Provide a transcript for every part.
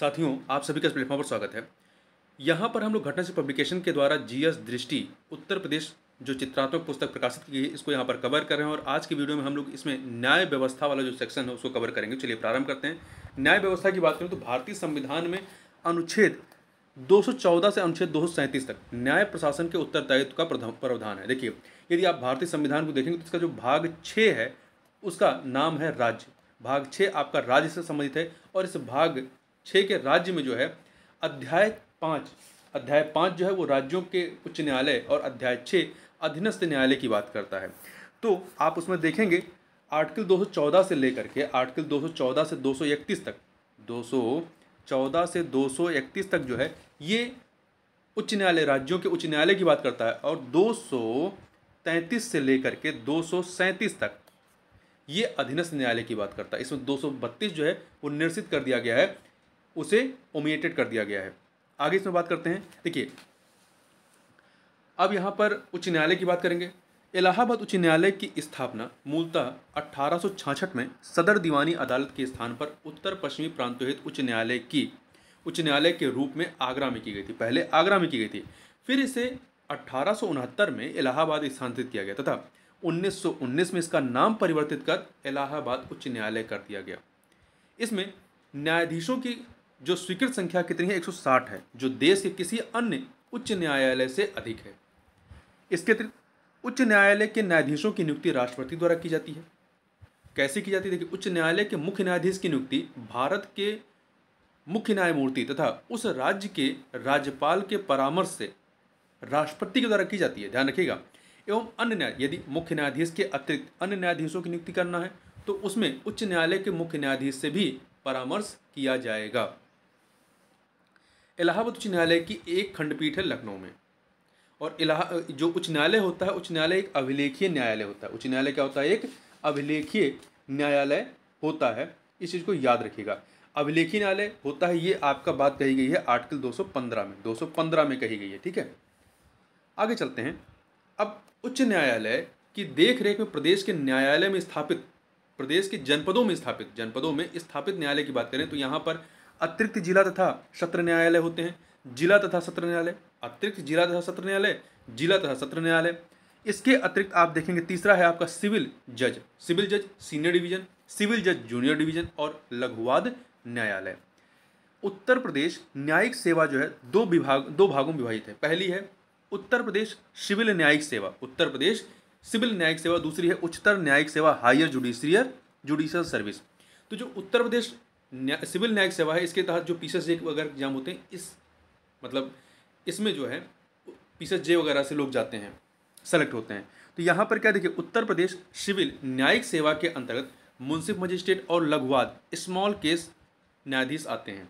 साथियों आप सभी का इस प्लेटफॉर्म पर स्वागत है यहाँ पर हम लोग घटना से पब्लिकेशन के द्वारा जीएस दृष्टि उत्तर प्रदेश जो चित्रात्मक पुस्तक प्रकाशित की है इसको यहाँ पर कवर कर रहे हैं और आज की वीडियो में हम लोग इसमें न्याय व्यवस्था वाला जो सेक्शन है उसको कवर करेंगे चलिए प्रारंभ करते हैं न्याय व्यवस्था की बात करें तो भारतीय संविधान में अनुच्छेद दो से अनुच्छेद दो तक न्याय प्रशासन के उत्तरदायित्व का प्रावधान है देखिए यदि आप भारतीय संविधान को देखेंगे तो इसका जो भाग छः है उसका नाम है राज्य भाग छः आपका राज्य से संबंधित है और इस भाग छः के राज्य में जो है अध्याय पाँच अध्याय पाँच जो है वो राज्यों के उच्च न्यायालय और अध्याय छः अधीनस्थ न्यायालय की बात करता है तो आप उसमें देखेंगे आर्टिकल 214 से लेकर के आर्टिकल 214 से 231 तक 214 से 231 तक जो है ये उच्च न्यायालय राज्यों के उच्च न्यायालय की बात करता है और 233 से लेकर के 237 तक ये अधीनस्थ न्यायालय की बात करता है इसमें 232 जो है वो निरसित कर दिया गया है उसे ओमिनेटेड कर दिया गया है आगे इसमें बात करते हैं देखिए अब यहाँ पर उच्च न्यायालय की बात करेंगे इलाहाबाद उच्च न्यायालय की स्थापना मूलतः अट्ठारह में सदर दीवानी अदालत के स्थान पर उत्तर पश्चिमी प्रांतोहित उच्च न्यायालय की उच्च न्यायालय के रूप में आगरा में की गई थी पहले आगरा में की गई थी फिर इसे अट्ठारह में इलाहाबाद स्थानांतरित किया गया तथा 1919 में इसका नाम परिवर्तित कर इलाहाबाद उच्च न्यायालय कर दिया गया इसमें न्यायाधीशों की जो स्वीकृत संख्या कितनी है 160 है जो देश के किसी अन्य उच्च न्यायालय से अधिक है इसके अतिरिक्त उच्च न्यायालय के न्यायाधीशों की नियुक्ति राष्ट्रपति द्वारा की जाती है कैसे की जाती है देखिए उच्च न्यायालय के मुख्य न्यायाधीश की नियुक्ति भारत के मुख्य न्यायमूर्ति तथा उस राज्य के राज्यपाल के परामर्श से राष्ट्रपति के द्वारा की जाती है ध्यान रखिएगा एवं अन्य न्याय यदि मुख्य न्यायाधीश के अतिरिक्त अन्य न्यायाधीशों की नियुक्ति करना है तो उसमें उच्च न्यायालय के मुख्य न्यायाधीश से भी परामर्श किया जाएगा इलाहाबाद उच्च न्यायालय की एक खंडपीठ है लखनऊ में और इलाहा जो उच्च न्यायालय होता है उच्च न्यायालय एक अभिलेखीय न्यायालय होता है उच्च न्यायालय क्या होता है एक अभिलेखीय न्यायालय होता है इस चीज़ को याद रखिएगा अभिलेखीय न्यायालय होता है ये आपका बात कही गई है आर्टिकल 215 में 215 में कही गई है ठीक है आगे चलते हैं अब उच्च न्यायालय की देख रेख में प्रदेश के न्यायालय में स्थापित प्रदेश के जनपदों में स्थापित जनपदों में स्थापित न्यायालय की बात करें तो यहाँ पर अतिरिक्त जिला तथा सत्र न्यायालय होते हैं जिला तथा सत्र न्यायालय अतिरिक्त जिला तथा सत्र न्यायालय जिला तथा सत्र न्यायालय इसके अतिरिक्त आप देखेंगे तीसरा है आपका सिविल जज सिविल जज सीनियर डिवीजन सिविल जज जूनियर डिवीजन और लघुवाद न्यायालय उत्तर प्रदेश न्यायिक सेवा जो है दो विभाग दो भागों में विभाजित है पहली है उत्तर प्रदेश सिविल न्यायिक सेवा उत्तर प्रदेश सिविल न्यायिक सेवा दूसरी है उच्चतर न्यायिक सेवा हायर जुडिशियर जुडिशियल सर्विस तो जो उत्तर प्रदेश सिविल न्यायिक सेवा है इसके तहत जो पीसेस जे वगैरह एग्ज़ाम होते हैं इस मतलब इसमें जो है पीसेस जे वगैरह से लोग जाते हैं सेलेक्ट होते हैं तो यहाँ पर क्या देखिए उत्तर प्रदेश सिविल न्यायिक सेवा के अंतर्गत मुंसिफ मजिस्ट्रेट और लघुवाद स्मॉल केस न्यायाधीश आते हैं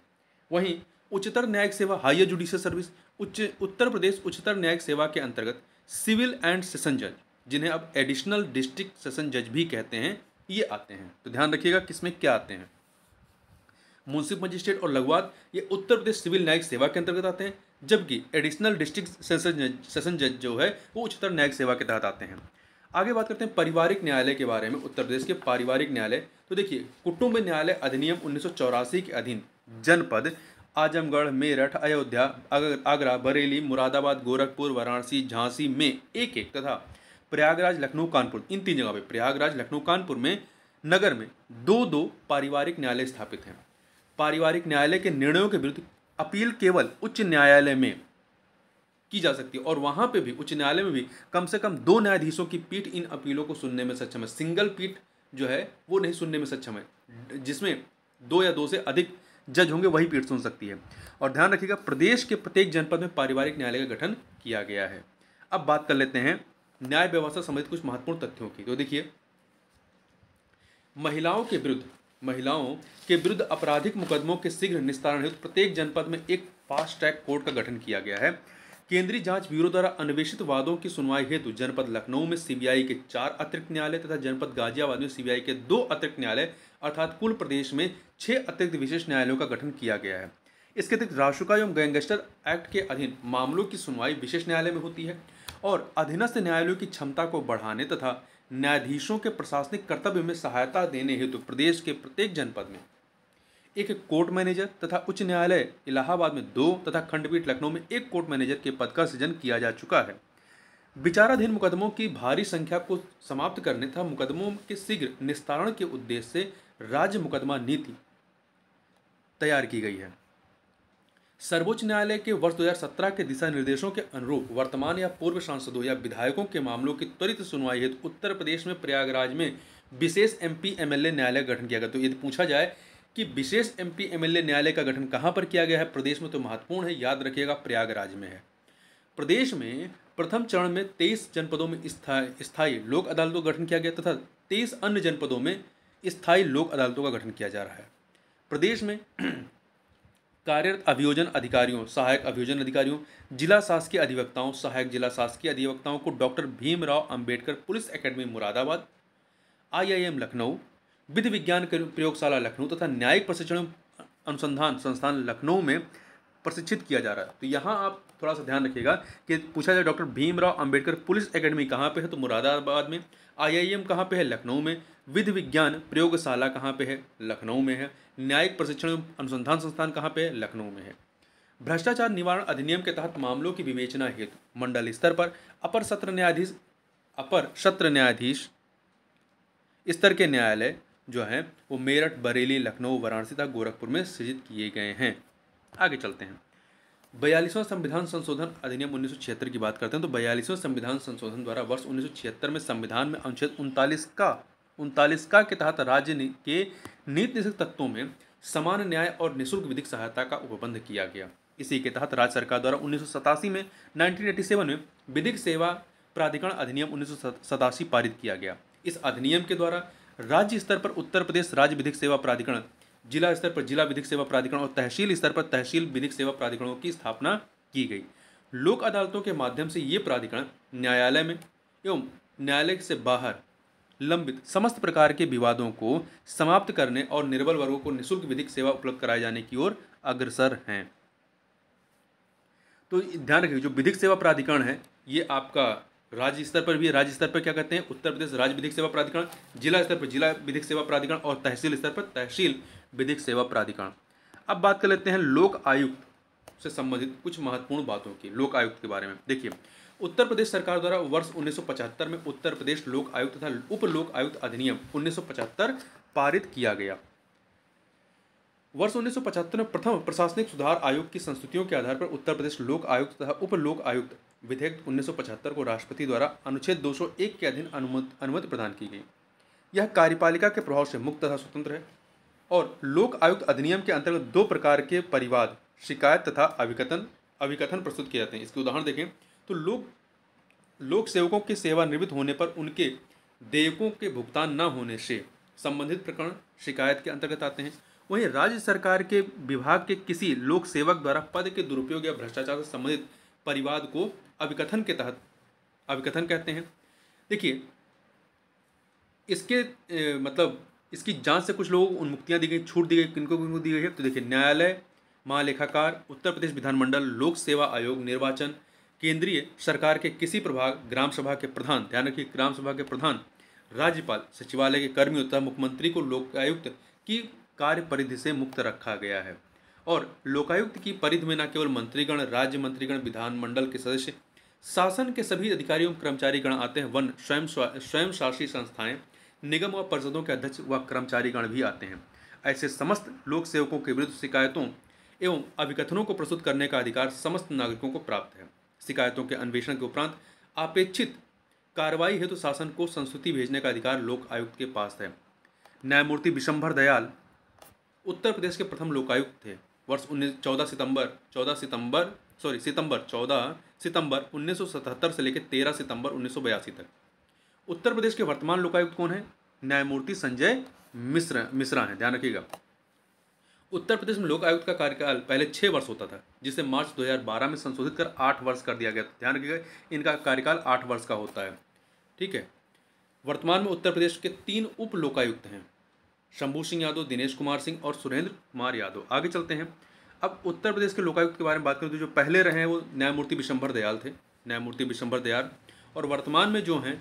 वहीं उच्चतर न्यायिक सेवा हायर जुडिशियल सर्विस उच्च उत्तर प्रदेश उच्चतर न्यायिक सेवा के अंतर्गत सिविल एंड सेशन जज जिन्हें अब एडिशनल डिस्ट्रिक्ट सेशन जज भी कहते हैं ये आते हैं तो ध्यान रखिएगा किसमें क्या आते हैं मुंसिफ मजिस्ट्रेट और लगवाद ये उत्तर प्रदेश सिविल न्यायिक सेवा के अंतर्गत आते हैं जबकि एडिशनल डिस्ट्रिक्ट सेशन जज जो है वो उच्चतर न्यायिक सेवा के तहत आते हैं आगे बात करते हैं पारिवारिक न्यायालय के बारे में उत्तर प्रदेश के पारिवारिक न्यायालय तो देखिए कुटुंब न्यायालय अधिनियम उन्नीस के अधीन जनपद आजमगढ़ मेरठ अयोध्या आगरा बरेली मुरादाबाद गोरखपुर वाराणसी झांसी में एक एक तथा प्रयागराज लखनऊ कानपुर इन तीन जगह पे प्रयागराज लखनऊ कानपुर में नगर में दो दो पारिवारिक न्यायालय स्थापित हैं पारिवारिक न्यायालय के निर्णयों के विरुद्ध अपील केवल उच्च न्यायालय में की जा सकती है और वहाँ पे भी उच्च न्यायालय में भी कम से कम दो न्यायाधीशों की पीठ इन अपीलों को सुनने में सक्षम है सिंगल पीठ जो है वो नहीं सुनने में सक्षम है जिसमें दो या दो से अधिक जज होंगे वही पीठ सुन सकती है और ध्यान रखिएगा प्रदेश के प्रत्येक जनपद में पारिवारिक न्यायालय का गठन किया गया है अब बात कर लेते हैं न्याय व्यवस्था संबंधित कुछ महत्वपूर्ण तथ्यों की तो देखिए महिलाओं के विरुद्ध महिलाओं के विरुद्ध आपराधिक मुकदमों के शीघ्र निस्तारण हेतु प्रत्येक जनपद में एक फास्ट ट्रैक कोर्ट का गठन किया गया है केंद्रीय जांच ब्यूरो द्वारा अन्वेषित वादों की सुनवाई हेतु जनपद लखनऊ में सीबीआई के चार अतिरिक्त न्यायालय तथा जनपद गाजियाबाद में सीबीआई के दो अतिरिक्त न्यायालय अर्थात कुल प्रदेश में छह अतिरिक्त विशेष न्यायालयों का गठन किया गया है इसके अतिरिक्त राशुका एवं गैंगस्टर एक्ट के अधीन मामलों की सुनवाई विशेष न्यायालय में होती है और अधीनस्थ न्यायालयों की क्षमता को बढ़ाने तथा न्यायाधीशों के प्रशासनिक कर्तव्य में सहायता देने हेतु प्रदेश के प्रत्येक जनपद में एक कोर्ट मैनेजर तथा उच्च न्यायालय इलाहाबाद में दो तथा खंडपीठ लखनऊ में एक कोर्ट मैनेजर के पद का सृजन किया जा चुका है विचाराधीन मुकदमों की भारी संख्या को समाप्त करने तथा मुकदमों के शीघ्र निस्तारण के उद्देश्य से राज्य मुकदमा नीति तैयार की गई है सर्वोच्च न्यायालय के वर्ष 2017 के दिशा निर्देशों के अनुरूप वर्तमान या पूर्व सांसदों या विधायकों के मामलों की त्वरित सुनवाई हेतु उत्तर प्रदेश में प्रयागराज में विशेष एमपी एमएलए न्यायालय गठन किया गया तो यदि पूछा जाए कि विशेष एमपी एमएलए न्यायालय का गठन कहाँ पर किया गया है प्रदेश में तो महत्वपूर्ण है याद रखिएगा प्रयागराज में है प्रदेश में प्रथम चरण में तेईस जनपदों में स्थाई स्थायी लोक अदालतों का गठन किया गया तथा तेईस अन्य जनपदों में स्थायी लोक अदालतों का गठन किया जा रहा है प्रदेश में कार्यरत अभियोजन अधिकारियों सहायक अभियोजन अधिकारियों जिला शासकीय अधिवक्ताओं सहायक जिला शासकीय अधिवक्ताओं को doctor Bhimrao Ambedkar police academy Moradabad IIM Lucknow विधि विज्ञान प्रयोगशाला लखनऊ तथा न्यायिक प्रशिक्षण अनुसंधान संस्थान लखनऊ में प्रशिक्षित किया जा रहा है तो यहाँ आप थोड़ा सा ध्यान रखिएगा कि पूछा जाए doctor Bhimrao Ambedkar police academy कहाँ पर है तो मुरादाबाद में आई कहाँ पे है लखनऊ में विधि विज्ञान प्रयोगशाला कहाँ पे है लखनऊ में है न्यायिक प्रशिक्षण अनुसंधान संस्थान कहाँ पे लखनऊ में है भ्रष्टाचार निवारण अधिनियम के तहत मामलों की विवेचना हेतु मंडल स्तर पर अपर सत्र न्यायाधीश अपर सत्र न्यायाधीश स्तर के न्यायालय जो हैं वो मेरठ बरेली लखनऊ वाराणसी तथा गोरखपुर में सृजित किए गए हैं आगे चलते हैं बयालीसवां संविधान संशोधन अधिनियम उन्नीस की बात करते हैं तो बयालीसवें संविधान संशोधन द्वारा वर्ष उन्नीस में संविधान में अनुच्छेद उनतालीस का उनतालीस का के तहत राज्य के नीति निषेध तत्वों में समान न्याय और निःशुल्क विधिक सहायता का उपबंध किया गया इसी के तहत राज्य सरकार द्वारा उन्नीस में नाइनटीन में विधिक सेवा प्राधिकरण अधिनियम उन्नीस पारित किया गया इस अधिनियम के द्वारा राज्य स्तर पर उत्तर प्रदेश राज्य विधिक सेवा प्राधिकरण जिला स्तर पर जिला विधिक सेवा प्राधिकरण और तहसील स्तर पर तहसील विधिक सेवा प्राधिकरणों की स्थापना की गई लोक अदालतों के माध्यम से ये प्राधिकरण न्यायालय में एवं न्यायालय से बाहर लंबित समस्त प्रकार के विवादों को समाप्त करने और निर्बल वर्गों को निःशुल्क विधिक सेवा उपलब्ध कराए जाने की ओर अग्रसर हैं तो ध्यान रखिए जो विधिक सेवा प्राधिकरण है ये आपका राज्य स्तर पर भी राज्य स्तर पर क्या कहते हैं उत्तर प्रदेश राज्य विधिक सेवा प्राधिकरण जिला स्तर पर जिला विधिक सेवा प्राधिकरण और तहसील स्तर पर तहसील विधिक सेवा प्राधिकरण अब बात कर लेते हैं लोक आयुक्त से संबंधित कुछ महत्वपूर्ण बातों की लोक आयुक्त के बारे में देखिए उत्तर प्रदेश सरकार द्वारा वर्ष 1975 में उत्तर प्रदेश लोक आयुक्त तथा उप लोक आयुक्त अधिनियम 1975 पारित किया गया वर्ष 1975 में प्रथम प्रशासनिक सुधार आयोग की संस्तुतियों के आधार पर उत्तर प्रदेश लोक आयुक्त तथा उप लोक आयुक्त विधेयक 1975 को राष्ट्रपति द्वारा अनुच्छेद 201 के अधीन अनुमति प्रदान की गई यह कार्यपालिका के प्रभाव से मुक्त तथा स्वतंत्र है और लोक आयुक्त अधिनियम के अंतर्गत दो प्रकार के परिवाद शिकायत तथा अभिकथन अभिकथन प्रस्तुत किए जाते हैं इसके उदाहरण देखें तो लोग लोक सेवकों के सेवानिवृत्त होने पर उनके देयकों के भुगतान न होने से संबंधित प्रकरण शिकायत के अंतर्गत आते हैं वहीं राज्य सरकार के विभाग के किसी लोक सेवक द्वारा पद के दुरुपयोग या भ्रष्टाचार से संबंधित परिवाद को अभिकथन के तहत अभिकथन कहते हैं देखिए इसके ए, मतलब इसकी जांच से कुछ लोगों को उन्मुक्तियाँ दी गई छूट दी गई किनको किनको दी गई है तो देखिए न्यायालय महालेखाकार उत्तर प्रदेश विधानमंडल लोक सेवा आयोग निर्वाचन केंद्रीय सरकार के किसी प्रभाग ग्राम सभा के प्रधान ध्यान रखिए ग्राम सभा के प्रधान राज्यपाल सचिवालय के कर्मियों तथा मुख्यमंत्री को लोकायुक्त की कार्य परिधि से मुक्त रखा गया है और लोकायुक्त की परिधि में न केवल मंत्रीगण राज्य मंत्रीगण विधानमंडल के सदस्य शासन के सभी अधिकारियों कर्मचारीगण आते हैं वन स्वयं स्वयं शासी संस्थाएं निगम व परिषदों के अध्यक्ष व कर्मचारीगण भी आते हैं ऐसे समस्त लोक सेवकों के विरुद्ध शिकायतों एवं अभिकथनों को प्रस्तुत करने का अधिकार समस्त नागरिकों को प्राप्त है शिकायतों के अन्वेषण के उपरांत अपेक्षित कार्रवाई हेतु तो शासन को संस्तुति भेजने का अधिकार लोक आयुक्त के पास है न्यायमूर्ति विशंभर दयाल उत्तर प्रदेश के प्रथम लोकायुक्त थे वर्ष उन्नीस चौदह सितंबर चौदह सितंबर सॉरी सितंबर चौदह सितंबर 1977 से लेकर 13 सितंबर उन्नीस तक उत्तर प्रदेश के वर्तमान लोकायुक्त कौन है न्यायमूर्ति संजय मिश्र मिश्रा हैं ध्यान रखिएगा उत्तर प्रदेश में लोक आयुक्त का कार्यकाल पहले छः वर्ष होता था जिसे मार्च 2012 में संशोधित कर आठ वर्ष कर दिया गया था ध्यान रखिएगा इनका कार्यकाल आठ वर्ष का होता है ठीक है वर्तमान में उत्तर प्रदेश के तीन उप लोकायुक्त हैं शंभू सिंह यादव दिनेश कुमार सिंह और सुरेंद्र कुमार यादव आगे चलते हैं अब उत्तर प्रदेश के लोकायुक्त के बारे में बात करें तो जो पहले रहे हैं वो न्यायमूर्ति विशंभर दयाल थे न्यायमूर्ति विशंभर दयाल और वर्तमान में जो हैं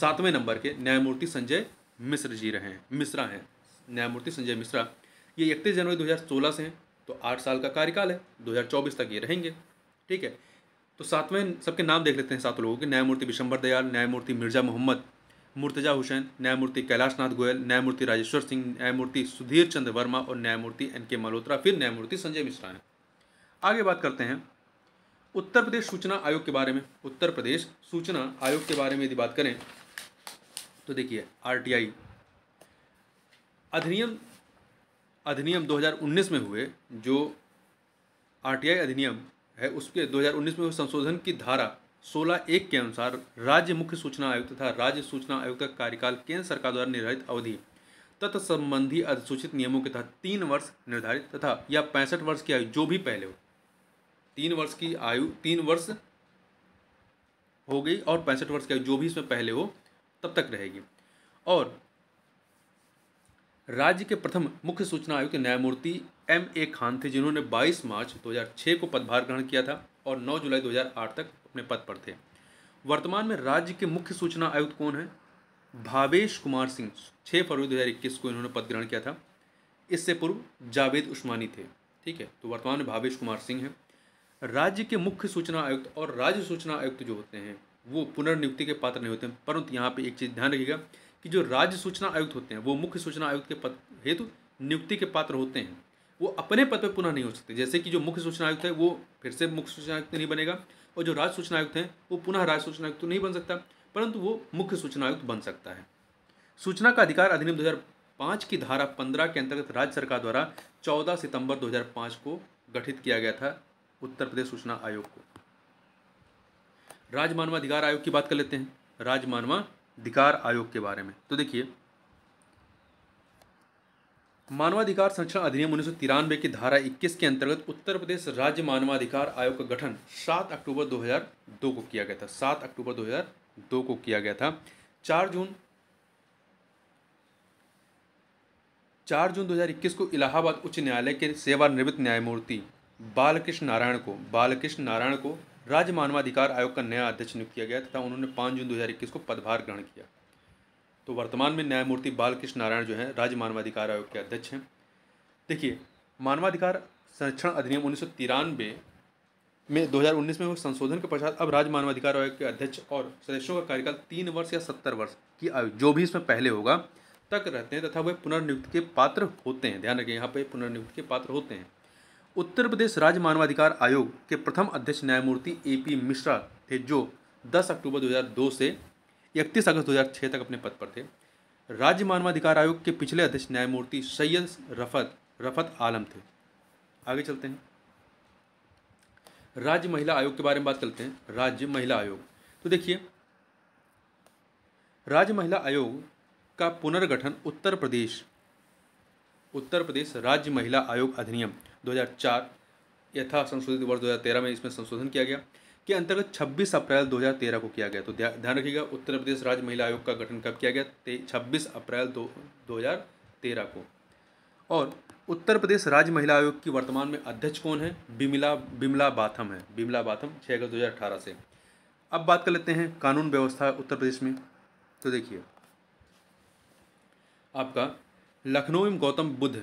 सातवें नंबर के न्यायमूर्ति संजय मिश्र जी रहे हैं मिश्रा हैं न्यायमूर्ति संजय मिश्रा ये इकतीस जनवरी 2016 से हैं तो आठ साल का कार्यकाल है 2024 तक ये रहेंगे ठीक है तो सातवें सबके नाम देख लेते हैं सात लोगों के न्यायमूर्ति विशंबर दयाल न्यायमूर्ति मिर्जा मोहम्मद मुर्तजा हुसैन न्यायमूर्ति कैलाश नाथ गोयल न्यायमूर्ति राजेश्वर सिंह न्यायमूर्ति सुधीर चंद्र वर्मा और न्यायमूर्ति एन के मल्होत्रा फिर न्यायमूर्ति संजय मिश्रा हैं आगे बात करते हैं उत्तर प्रदेश सूचना आयोग के बारे में उत्तर प्रदेश सूचना आयोग के बारे में यदि बात करें तो देखिए आरटीआई अधिनियम अधिनियम 2019 में हुए जो आरटीआई अधिनियम है उसके 2019 में हुए संशोधन की धारा 16 एक के अनुसार राज्य मुख्य सूचना आयुक्त तथा राज्य सूचना आयुक्त का कार्यकाल केंद्र सरकार द्वारा निर्धारित अवधि तत्संबंधी अधिसूचित नियमों के तहत तीन वर्ष निर्धारित तथा या पैंसठ वर्ष की आयु जो भी पहले हो तीन वर्ष की आयु तीन वर्ष हो गई और पैंसठ वर्ष की आयु जो भी इसमें पहले हो तब तक रहेगी और राज्य के प्रथम मुख्य सूचना आयुक्त न्यायमूर्ति एम ए खान थे जिन्होंने 22 मार्च 2006 को पदभार ग्रहण किया था और 9 जुलाई 2008 तक अपने पद पर थे वर्तमान में राज्य के मुख्य सूचना आयुक्त कौन है भावेश कुमार सिंह 6 फरवरी 2021 को इन्होंने पद ग्रहण किया था इससे पूर्व जावेद उस्मानी थे ठीक है तो वर्तमान में भावेश कुमार सिंह हैं राज्य के मुख्य सूचना आयुक्त और राज्य सूचना आयुक्त जो होते हैं वो पुनर्नियुक्ति के पात्र नहीं होते हैं परंतु यहाँ पे एक चीज़ ध्यान रखिएगा कि जो राज्य सूचना आयुक्त होते हैं वो मुख्य सूचना आयुक्त के पद हेतु नियुक्ति के पात्र होते हैं वो अपने पद पर पुनः नहीं हो सकते जैसे कि जो मुख्य सूचना आयुक्त है वो फिर से मुख्य सूचना आयुक्त नहीं बनेगा और जो राज्य सूचना आयुक्त हैं वो पुनः राज्य सूचना आयुक्त तो नहीं बन सकता परंतु वो मुख्य सूचना आयुक्त बन सकता है सूचना का अधिकार अधिनियम 2005 की धारा 15 के अंतर्गत राज्य सरकार द्वारा 14 सितंबर 2005 को गठित किया गया था उत्तर प्रदेश सूचना आयोग को राज्य मानवाधिकार आयोग की बात कर लेते हैं राज्य मानवा अधिकार आयोग के बारे में तो देखिए मानवाधिकार संरक्षण अधिनियम उन्नीस की धारा 21 के अंतर्गत उत्तर प्रदेश राज्य मानवाधिकार आयोग का गठन 7 अक्टूबर 2002 को किया गया था 7 अक्टूबर 2002 को किया गया था 4 जून 4 जून 2021 को इलाहाबाद उच्च न्यायालय के सेवानिवृत्त न्यायमूर्ति बालकृष्ण नारायण को बालकृष्ण नारायण को राज्य मानवाधिकार आयोग का नया अध्यक्ष नियुक्त किया गया तथा उन्होंने पाँच जून 2021 को पदभार ग्रहण किया तो वर्तमान में न्यायमूर्ति बालकृष्ण नारायण जो है राज्य मानवाधिकार आयोग के अध्यक्ष हैं देखिए मानवाधिकार संरक्षण अधिनियम उन्नीस में 2019 में हुए संशोधन के पश्चात अब राज्य मानवाधिकार आयोग के अध्यक्ष और सदस्यों का कार्यकाल तीन वर्ष या सत्तर वर्ष की आयु जो भी इसमें पहले होगा तक रहते हैं तथा वे पुनर्नियुक्त के पात्र होते हैं ध्यान रखें यहाँ पे पुनर्नियुक्त के पात्र होते हैं उत्तर प्रदेश राज्य मानवाधिकार आयोग के प्रथम अध्यक्ष न्यायमूर्ति ए पी मिश्रा थे जो 10 अक्टूबर 2002 से 31 अगस्त 2006 तक अपने पद पर थे राज्य मानवाधिकार आयोग के पिछले अध्यक्ष न्यायमूर्ति सैयद रफत रफत आलम थे आगे चलते हैं राज्य महिला आयोग के बारे में बात करते हैं राज्य महिला आयोग तो देखिए राज्य महिला आयोग का पुनर्गठन उत्तर प्रदेश उत्तर प्रदेश राज्य महिला आयोग अधिनियम 2004 यथा संशोधित वर्ष 2013 में इसमें संशोधन किया गया के अंतर्गत 26 अप्रैल 2013 को किया गया तो ध्यान रखिएगा उत्तर प्रदेश राज्य महिला आयोग का गठन कब किया गया छब्बीस अप्रैल दो दो को और उत्तर प्रदेश राज्य महिला आयोग की वर्तमान में अध्यक्ष कौन है बिमला बिमला बाथम है बिमला बाथम छः अगस्त दो से अब बात कर लेते हैं कानून व्यवस्था उत्तर प्रदेश में तो देखिए आपका लखनऊ एवं गौतम बुद्ध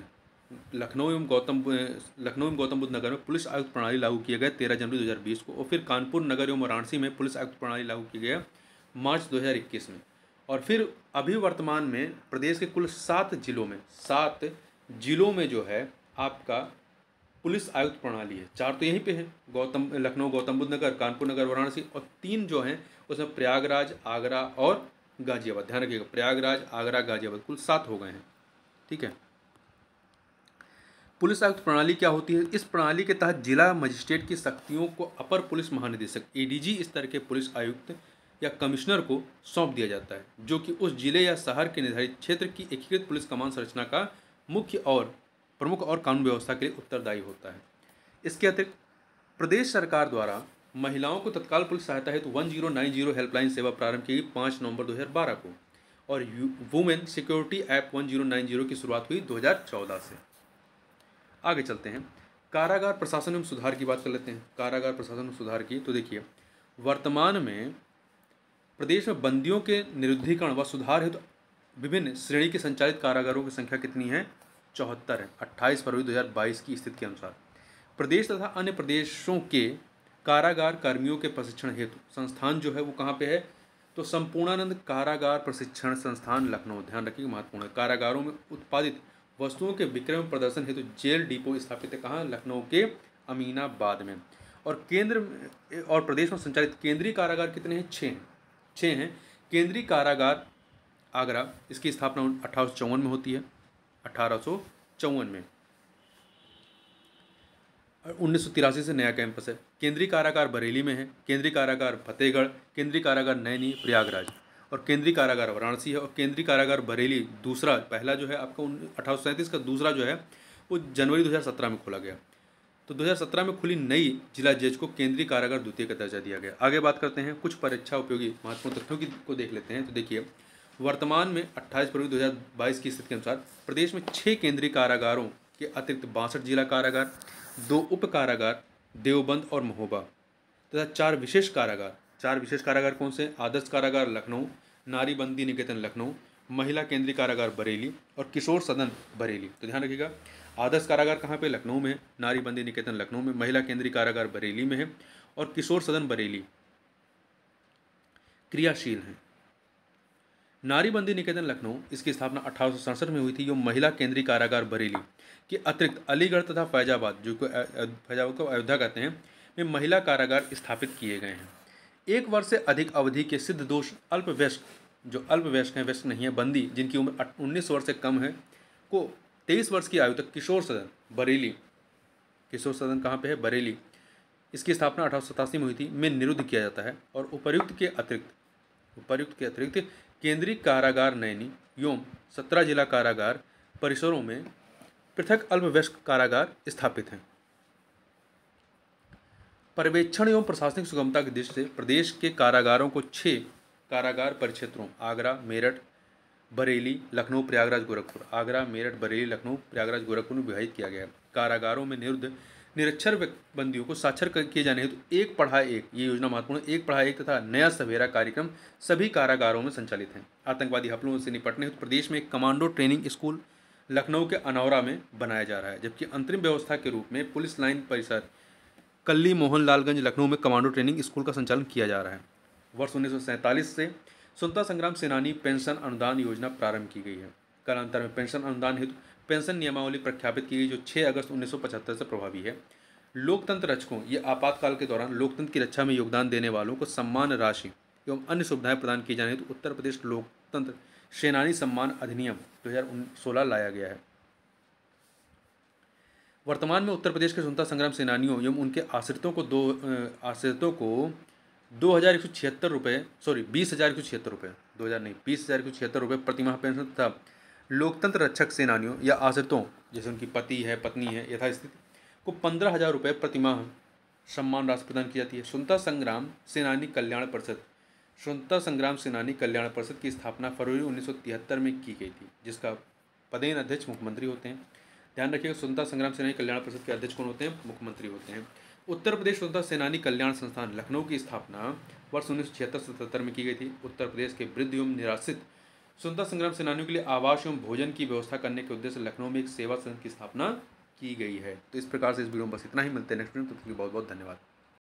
लखनऊ एवं गौतम लखनऊ एवं गौतम बुद्ध नगर में पुलिस आयुक्त प्रणाली लागू किया गया तेरह जनवरी 2020 को और फिर कानपुर नगर एवं वाराणसी में पुलिस आयुक्त प्रणाली लागू किया गया मार्च 2021 में और फिर अभी वर्तमान में प्रदेश के कुल सात जिलों में सात जिलों में जो है आपका पुलिस आयुक्त प्रणाली है चार तो यहीं पर है गौतम लखनऊ गौतम बुद्ध नगर कानपुर नगर वाराणसी और तीन जो हैं उसमें प्रयागराज आगरा और गाजियाबाद ध्यान रखिएगा प्रयागराज आगरा गाजियाबाद कुल सात हो गए हैं ठीक है पुलिस आयुक्त प्रणाली क्या होती है इस प्रणाली के तहत जिला मजिस्ट्रेट की शक्तियों को अपर पुलिस महानिदेशक एडीजी स्तर के पुलिस आयुक्त या कमिश्नर को सौंप दिया जाता है जो कि उस जिले या शहर के निर्धारित क्षेत्र की एकीकृत पुलिस कमान संरचना का मुख्य और प्रमुख और कानून व्यवस्था के लिए उत्तरदायी होता है इसके अतिरिक्त प्रदेश सरकार द्वारा महिलाओं को तत्काल पुलिस सहायता हेतु one zero nine zero helpline सेवा प्रारंभ की गई पाँच नवंबर दो हज़ार बारह को और women security app one zero nine zero की शुरुआत हुई दो हज़ार चौदह से आगे चलते हैं कारागार प्रशासन एवं सुधार की बात कर लेते हैं कारागार प्रशासन एवं सुधार की तो देखिए वर्तमान में प्रदेश में बंदियों के निरुद्धिकरण व सुधार हेतु तो विभिन्न श्रेणी के संचालित कारागारों की संख्या कितनी है चौहत्तर है अट्ठाईस फरवरी दो की स्थिति के अनुसार प्रदेश तथा अन्य प्रदेशों के कारागार कर्मियों के प्रशिक्षण हेतु संस्थान जो है वो कहाँ पे है तो संपूर्णानंद कारागार प्रशिक्षण संस्थान लखनऊ ध्यान रखिए महत्वपूर्ण है कारागारों में उत्पादित वस्तुओं के विक्रय प्रदर्शन हेतु तो जेल डिपो स्थापित है कहाँ लखनऊ के अमीनाबाद में और केंद्र और प्रदेश में संचालित केंद्रीय कारागार कितने हैं छः हैं छः हैं केंद्रीय कारागार आगरा इसकी स्थापना अठारह में होती है अठारह में सौ उन्नीस से नया कैंपस है केंद्रीय कारागार बरेली में है केंद्रीय कारागार फतेहगढ़ केंद्रीय कारागार नैनी प्रयागराज और केंद्रीय कारागार वाराणसी है और केंद्रीय कारागार बरेली दूसरा पहला जो है आपका उन का दूसरा जो है वो जनवरी 2017 में खोला गया तो 2017 में खुली नई जिला जज को केंद्रीय कारागार द्वितीय का दर्जा दिया गया आगे बात करते हैं कुछ परीक्षा उपयोगी महत्वपूर्ण तथ्यों की को देख लेते हैं तो देखिए वर्तमान में 28 फरवरी 2022 की स्थिति के अनुसार प्रदेश में छः केंद्रीय कारागारों के अतिरिक्त बासठ जिला कारागार दो उप कारागार देवबंद और महोबा तथा चार विशेष कारागार चार विशेष कारागार कौन से आदर्श कारागार लखनऊ नारी बंदी निकेतन लखनऊ महिला केंद्रीय कारागार बरेली और किशोर सदन बरेली तो ध्यान रखिएगा आदर्श कारागार कहाँ पे लखनऊ में है नारी बंदी निकेतन लखनऊ में महिला केंद्रीय कारागार बरेली में है और किशोर सदन बरेली क्रियाशील है नारीबंदी निकेतन लखनऊ इसकी स्थापना अठारह में हुई थी जो महिला केंद्रीय कारागार बरेली के अतिरिक्त अलीगढ़ तथा फैजाबाद जो को फैजाबाद को अयोध्या कहते हैं में महिला कारागार स्थापित किए गए हैं एक वर्ष से अधिक अवधि के सिद्ध दोष अल्पवयस्क जो अल्पवयस्क हैं व्यस्क नहीं है बंदी जिनकी उम्र उन्नीस वर्ष से कम है को तेईस वर्ष की आयु तक किशोर सदन बरेली किशोर सदन कहाँ पे है बरेली इसकी स्थापना अठारह में हुई थी में निरुद्ध किया जाता है और उपर्युक्त के अतिरिक्त उपर्युक्त के अतिरिक्त केंद्रीय कारागार नैनी योम सत्रह जिला कारागार परिसरों में पृथक अल्पवयस्क कारागार स्थापित हैं पर्यवेक्षण एवं प्रशासनिक सुगमता की दृष्टि से प्रदेश के कारागारों को छः कारागार परिक्षेत्रों आगरा मेरठ बरेली लखनऊ प्रयागराज गोरखपुर आगरा मेरठ बरेली लखनऊ प्रयागराज गोरखपुर में विभाजित किया गया है कारागारों में निरुद्ध निरक्षर बंदियों को साक्षर किए जाने हेतु तो एक पढ़ा एक ये योजना महत्वपूर्ण एक पढ़ा एक तथा नया सवेरा कार्यक्रम सभी कारागारों में संचालित हैं आतंकवादी हमलों से निपटने हेतु तो प्रदेश में एक कमांडो ट्रेनिंग स्कूल लखनऊ के अनौरा में बनाया जा रहा है जबकि अंतरिम व्यवस्था के रूप में पुलिस लाइन परिसर कल्ली मोहन लालगंज लखनऊ में कमांडो ट्रेनिंग स्कूल का संचालन किया जा रहा है वर्ष उन्नीस से स्वतंत्रता संग्राम सेनानी पेंशन अनुदान योजना प्रारंभ की गई है कालांतर में पेंशन अनुदान हेतु पेंशन नियमावली प्रख्यापित की गई जो 6 अगस्त 1975 से प्रभावी है लोकतंत्र रक्षकों ये आपातकाल के दौरान लोकतंत्र की रक्षा में योगदान देने वालों को सम्मान राशि एवं अन्य सुविधाएं प्रदान किए जाने हेतु उत्तर प्रदेश लोकतंत्र सेनानी सम्मान अधिनियम दो लाया गया है वर्तमान में उत्तर प्रदेश के स्वतंत्रता संग्राम सेनानियों एवं उनके आश्रितों को दो आश्रितों को दो हज़ार एक सौ छिहत्तर रुपये सॉरी बीस हज़ार एक सौ छिहत्तर रुपये दो हज़ार नहीं बीस हज़ार एक सौ छिहत्तर रुपये प्रतिमाह पेंशन तथा लोकतंत्र रक्षक सेनानियों या आश्रितों जैसे उनकी पति है पत्नी है यथास्थिति को पंद्रह हज़ार रुपये प्रतिमाह सम्मान राशि प्रदान की जाती है स्वतंत्रता संग्राम सेनानी कल्याण परिषद स्वतंत्रता संग्राम सेनानी कल्याण परिषद की स्थापना फरवरी उन्नीस में की गई थी जिसका पदेन अध्यक्ष मुख्यमंत्री होते हैं ध्यान रखिएगा स्वतंत्रता संग्राम सेनानी कल्याण परिषद के अध्यक्ष कौन होते हैं मुख्यमंत्री होते हैं उत्तर प्रदेश स्वतंत्रता सेनानी कल्याण संस्थान लखनऊ की स्थापना वर्ष उन्नीस सौ में की गई थी उत्तर प्रदेश के वृद्ध एवं निराश्रित स्वतंत्रता संग्राम सेनानियों के लिए आवास एवं भोजन की व्यवस्था करने के उद्देश्य लखनऊ में एक सेवा सदन की स्थापना की गई है तो इस प्रकार से इस वीडियो में बस इतना ही मिलते हैं नेक्स्ट वीडियो तो बहुत बहुत धन्यवाद